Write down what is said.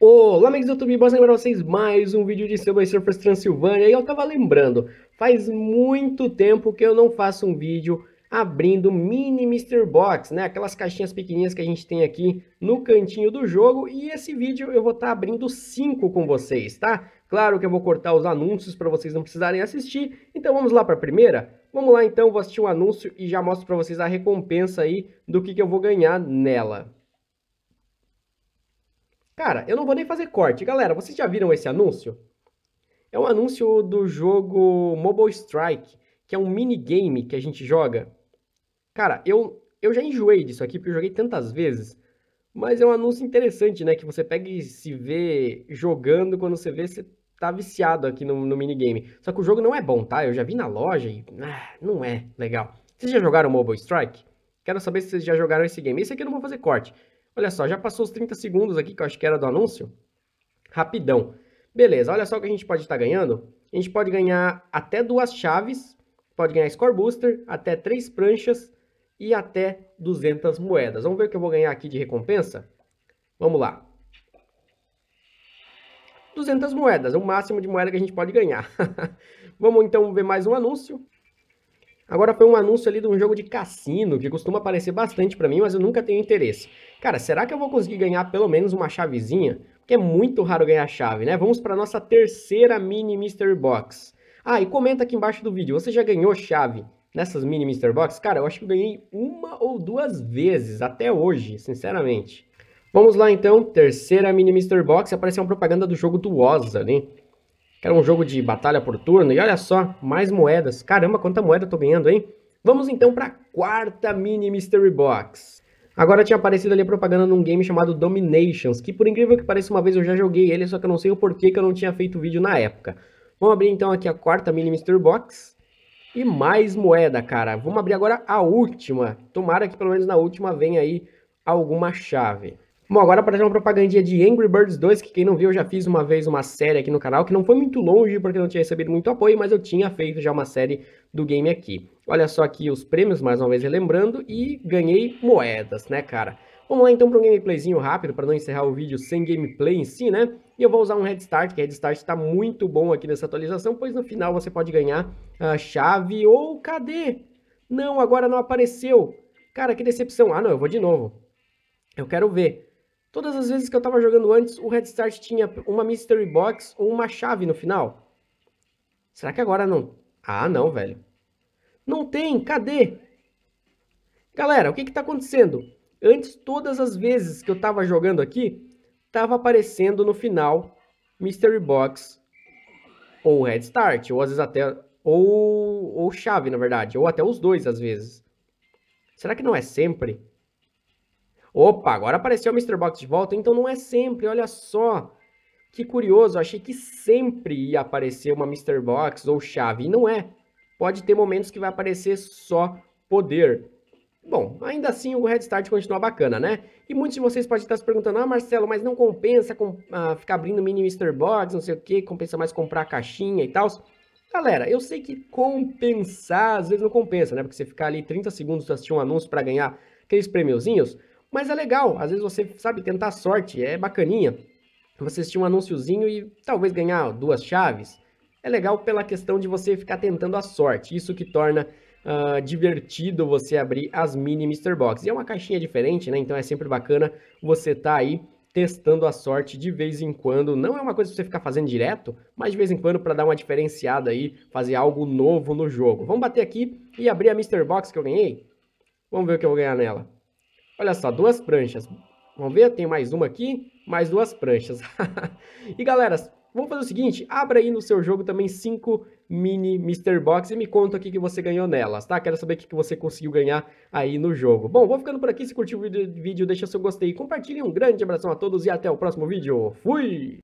Olá, amigos do YouTube, bora lembrar vocês mais um vídeo de Subway Surfers Transilvânia. E eu tava lembrando, faz muito tempo que eu não faço um vídeo abrindo mini Mr. Box, né? Aquelas caixinhas pequenininhas que a gente tem aqui no cantinho do jogo. E esse vídeo eu vou estar tá abrindo 5 com vocês, tá? Claro que eu vou cortar os anúncios para vocês não precisarem assistir. Então vamos lá para a primeira? Vamos lá então, vou assistir um anúncio e já mostro para vocês a recompensa aí do que, que eu vou ganhar nela. Cara, eu não vou nem fazer corte. Galera, vocês já viram esse anúncio? É um anúncio do jogo Mobile Strike, que é um minigame que a gente joga. Cara, eu, eu já enjoei disso aqui, porque eu joguei tantas vezes. Mas é um anúncio interessante, né? Que você pega e se vê jogando, quando você vê, você tá viciado aqui no, no minigame. Só que o jogo não é bom, tá? Eu já vi na loja e ah, não é legal. Vocês já jogaram Mobile Strike? Quero saber se vocês já jogaram esse game. Esse aqui eu não vou fazer corte. Olha só, já passou os 30 segundos aqui, que eu acho que era do anúncio. Rapidão. Beleza, olha só o que a gente pode estar tá ganhando. A gente pode ganhar até duas chaves, pode ganhar Score Booster, até três pranchas e até 200 moedas. Vamos ver o que eu vou ganhar aqui de recompensa? Vamos lá. 200 moedas, é o máximo de moeda que a gente pode ganhar. Vamos então ver mais um anúncio. Agora foi um anúncio ali de um jogo de cassino, que costuma aparecer bastante para mim, mas eu nunca tenho interesse. Cara, será que eu vou conseguir ganhar pelo menos uma chavezinha? Porque é muito raro ganhar chave, né? Vamos para nossa terceira mini mystery box. Ah, e comenta aqui embaixo do vídeo, você já ganhou chave nessas mini mystery box? Cara, eu acho que eu ganhei uma ou duas vezes até hoje, sinceramente. Vamos lá então, terceira mini mystery box, apareceu uma propaganda do jogo do Oz ali. Era um jogo de batalha por turno. E olha só, mais moedas. Caramba, quanta moeda eu tô ganhando, hein? Vamos então para a quarta mini Mystery Box. Agora tinha aparecido ali a propaganda num game chamado Dominations, que por incrível que pareça, uma vez eu já joguei ele, só que eu não sei o porquê que eu não tinha feito vídeo na época. Vamos abrir então aqui a quarta mini Mystery Box. E mais moeda, cara. Vamos abrir agora a última. Tomara que pelo menos na última venha aí alguma chave. Bom, agora para fazer uma propagandinha de Angry Birds 2, que quem não viu, eu já fiz uma vez uma série aqui no canal, que não foi muito longe, porque não tinha recebido muito apoio, mas eu tinha feito já uma série do game aqui. Olha só aqui os prêmios, mais uma vez relembrando, e ganhei moedas, né, cara? Vamos lá então para um gameplayzinho rápido, para não encerrar o vídeo sem gameplay em si, né? E eu vou usar um Head Start, que Head Start está muito bom aqui nessa atualização, pois no final você pode ganhar a chave ou cadê? Não, agora não apareceu. Cara, que decepção. Ah, não, eu vou de novo. Eu quero ver. Todas as vezes que eu estava jogando antes, o Red Start tinha uma Mystery Box ou uma chave no final. Será que agora não? Ah, não, velho. Não tem, cadê? Galera, o que está acontecendo? Antes, todas as vezes que eu estava jogando aqui, tava aparecendo no final Mystery Box ou Red Start, ou às vezes até... Ou, ou chave, na verdade, ou até os dois, às vezes. Será que não é sempre? Opa, agora apareceu o Mr. Box de volta, então não é sempre, olha só. Que curioso, achei que sempre ia aparecer uma Mr. Box ou chave, e não é. Pode ter momentos que vai aparecer só poder. Bom, ainda assim o Red Start continua bacana, né? E muitos de vocês podem estar se perguntando, ah Marcelo, mas não compensa com, ah, ficar abrindo mini Mr. Box, não sei o que, compensa mais comprar a caixinha e tal. Galera, eu sei que compensar às vezes não compensa, né? Porque você ficar ali 30 segundos assistindo um anúncio para ganhar aqueles prêmiozinhos, mas é legal, às vezes você, sabe, tentar a sorte, é bacaninha. Você assistir um anúnciozinho e talvez ganhar duas chaves. É legal pela questão de você ficar tentando a sorte, isso que torna Uh, divertido você abrir as mini Mr. Box. E é uma caixinha diferente, né? Então é sempre bacana você tá aí testando a sorte de vez em quando. Não é uma coisa que você ficar fazendo direto, mas de vez em quando para dar uma diferenciada aí, fazer algo novo no jogo. Vamos bater aqui e abrir a Mr. Box que eu ganhei? Vamos ver o que eu vou ganhar nela. Olha só, duas pranchas. Vamos ver, tem mais uma aqui, mais duas pranchas. e galera, vamos fazer o seguinte, abra aí no seu jogo também cinco mini Mr. Box e me conta o que, você ganhou nelas, tá? Quero saber o que, que você conseguiu ganhar aí no jogo. Bom, vou ficando por aqui, se curtiu o vídeo, deixa seu gostei, compartilhe, um grande abração a todos e até o próximo vídeo. Fui!